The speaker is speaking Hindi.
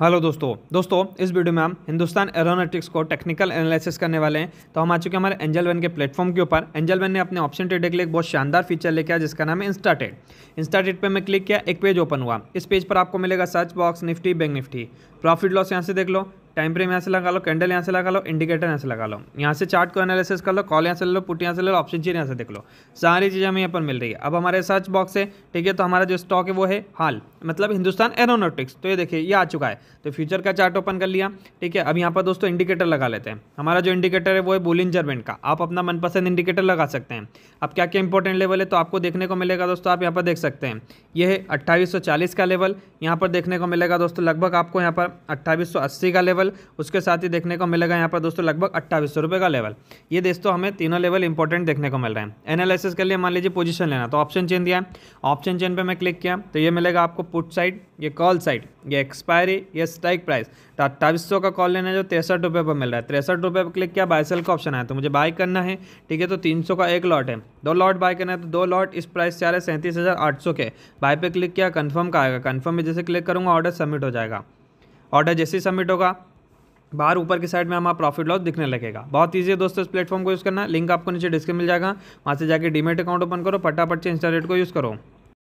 हेलो दोस्तों दोस्तों इस वीडियो में हम हिंदुस्तान एरोनॉटिक्स को टेक्निकल एनालिसिस करने वाले हैं तो हम आ चुके हैं हमारे एंजल वन के प्लेटफॉर्म के ऊपर एंजल वन ने अपने ऑप्शन ट्रेडिंग के लिए एक बहुत शानदार फीचर लेके आया जिसका नाम है इंस्टाटेड इंस्टाटेड पर मैं क्लिक किया एक पेज ओपन हुआ इस पेज पर आपको मिलेगा search box Nifty bank Nifty profit loss यहाँ से देख लो टाइम फ्रेम यहाँ से लगा लो कैंडल यहाँ से लगा लो इंडिकेटर यहाँ से लगा लो यहाँ से चार्ट को एनालिसिस कर लो कॉल यहाँ से ले लो पुट यहाँ से ले लो ऑप्शन चीन यहाँ से देख लो सारी चीज़ें हमें यहाँ पर मिल रही है अब हमारे सर्च बॉक्स है ठीक है तो हमारा जो स्टॉक है वो है हाल मतलब हिंदुस्तान एरोनोटिक्स तो ये देखिए ये आ चुका है तो फ्यूचर का चार्ट ओपन कर लिया ठीक है अब यहाँ पर दोस्तों इंडिकेटर लगा लेते हैं हमारा जो इंडिकेटर है वो है बोलिंजर बैंड का आप अपना मनपसंद इंडिकेटर लगा सकते हैं अब क्या क्या इंपॉर्टेंट लेवल है तो आपको देखने को मिलेगा दोस्तों आप यहाँ पर देख सकते हैं ये है अट्ठाईस का लेवल यहाँ पर देखने को मिलेगा दोस्तों लगभग आपको यहाँ पर अट्ठाईस का लेवल लेवल उसके साथ ही देखने को मिलेगा यहाँ पर दोस्तों लगभग अट्ठाईस का लेवल ये दोस्तों हमें तीनों लेवल इंपॉर्टेंट देखने को मिल रहे हैं एनालिसिस के लिए मान लीजिए पोजिशन लेना तो ऑप्शन चेंज दिया ऑप्शन चेंज पर मैं क्लिक किया तो ये मिलेगा आपको पुट साइड ये कॉल साइड ये एक्सपायरी ये स्ट्राइक प्राइस तो अट्ठाईस का कॉल लेना है जो तिरसठ रुपये पर मिल रहा है तिरसठ रुपये पर क्लिक किया बायसेल का ऑप्शन आया तो मुझे बाय करना है ठीक है तो तीन का एक लॉट है दो लॉट बाय करना है तो दो लॉट इस प्राइस से आ रहे है सैंतीस हज़ार आठ सौ के बाय पे क्लिक किया कन्फर्म का आएगा कन्फर्म में जैसे क्लिक करूँगा ऑर्डर सबमिट हो जाएगा ऑर्डर जैसे ही सबमिट होगा बाहर ऊपर की साइड में हमारा प्रॉफिट लॉस दिखने लगेगा बहुत ईजी है दोस्तों इस प्लेटफॉर्म को यूज़ करना लिंक आपको नीचे डिस्क्रिप्शन मिल जाएगा वहाँ से जाकर डीमेट अकाउंट ओपन करो फटाफट से इंस्टा रेट को यूज़ करो